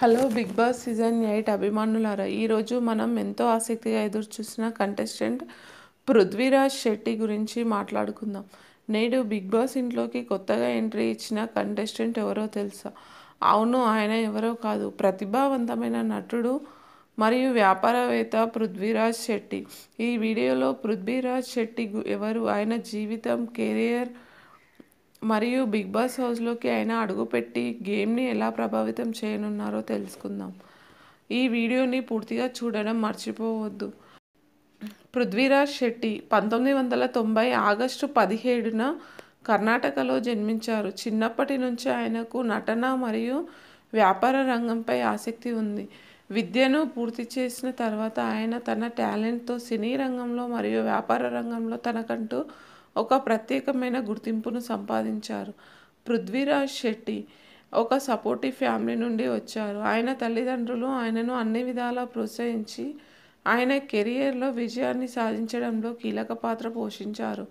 hello Bigg Boss season eight అభిమానులారా ఈరోజు మనం ఎంతో ఆసక్తిగా ఎదురు చూసిన కంటెస్టెంట్ పృథ్వీరాజ్ శెట్టి గురించి మాట్లాడుకుందాం నేడు బిగ్ బాస్ ఇంట్లోకి కొత్తగా ఎంట్రీ ఇచ్చిన కంటెస్టెంట్ ఎవరో తెలుసా అవును ఆయన ఎవరో కాదు ప్రతిభావంతమైన నటుడు మరియు వ్యాపారవేత్త పృథ్వీరాజ్ శెట్టి ఈ వీడియోలో పృథ్వీరాజ్ శెట్టి ఎవరు ఆయన జీవితం కెరియర్ మరియు బిగ్ బాస్ హౌస్లోకి ఆయన అడుగుపెట్టి గేమ్ని ఎలా ప్రభావితం చేయనున్నారో తెలుసుకుందాం ఈ వీడియోని పూర్తిగా చూడడం మర్చిపోవద్దు పృథ్వీరాజ్ శెట్టి పంతొమ్మిది వందల తొంభై ఆగస్టు పదిహేడున కర్ణాటకలో జన్మించారు చిన్నప్పటి నుంచి ఆయనకు నటన మరియు వ్యాపార రంగంపై ఆసక్తి ఉంది విద్యను పూర్తి చేసిన తర్వాత ఆయన తన టాలెంట్తో సినీ రంగంలో మరియు వ్యాపార రంగంలో తనకంటూ ఒక ప్రత్యేకమైన గుర్తింపును సంపాదించారు పృథ్వీరాజ్ శెట్టి ఒక సపోర్టివ్ ఫ్యామిలీ నుండి వచ్చారు ఆయన తల్లిదండ్రులు ఆయనను అన్ని విధాలా ప్రోత్సహించి ఆయన కెరియర్లో విజయాన్ని సాధించడంలో కీలక పాత్ర పోషించారు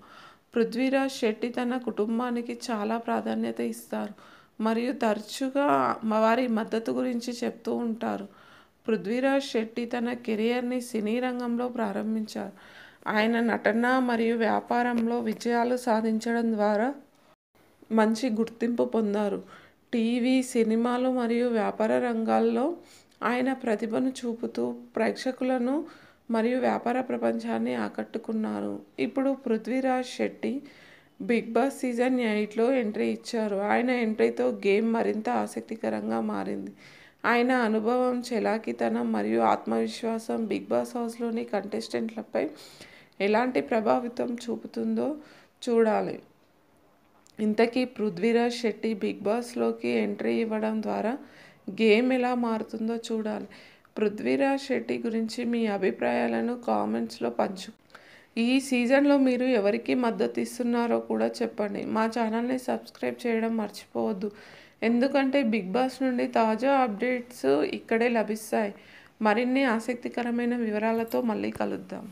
పృథ్వీరాజ్ శెట్టి తన కుటుంబానికి చాలా ప్రాధాన్యత ఇస్తారు మరియు తరచుగా వారి మద్దతు గురించి చెప్తూ ఉంటారు పృథ్వీరాజ్ శెట్టి తన కెరియర్ని సినీ రంగంలో ప్రారంభించారు ఆయన నటన మరియు వ్యాపారంలో విజయాలు సాధించడం ద్వారా మంచి గుర్తింపు పొందారు టీవీ సినిమాలు మరియు వ్యాపార రంగాల్లో ఆయన ప్రతిభను చూపుతూ ప్రేక్షకులను మరియు వ్యాపార ప్రపంచాన్ని ఆకట్టుకున్నారు ఇప్పుడు Prithviraj Shetty Bigg Boss season ఎయిట్లో ఎంట్రీ ఇచ్చారు ఆయన ఎంట్రీతో గేమ్ మరింత ఆసక్తికరంగా మారింది ఆయన అనుభవం చలాకితనం మరియు ఆత్మవిశ్వాసం బిగ్ బాస్ హౌస్లోని కంటెస్టెంట్లపై ఎలాంటి ప్రభావితం చూపుతుందో చూడాలి ఇంతకీ పృథ్వీరాజ్ శెట్టి బిగ్ బాస్లోకి ఎంట్రీ ఇవ్వడం ద్వారా గేమ్ ఎలా మారుతుందో చూడాలి పృథ్వీరాజ్ శెట్టి గురించి మీ అభిప్రాయాలను కామెంట్స్లో పంచు ఈ సీజన్లో మీరు ఎవరికి మద్దతు ఇస్తున్నారో కూడా చెప్పండి మా ఛానల్ని సబ్స్క్రైబ్ చేయడం మర్చిపోవద్దు ఎందుకంటే బిగ్ బాస్ నుండి తాజా అప్డేట్స్ ఇక్కడే లభిస్తాయి మరిన్ని ఆసక్తికరమైన వివరాలతో మళ్ళీ కలుద్దాం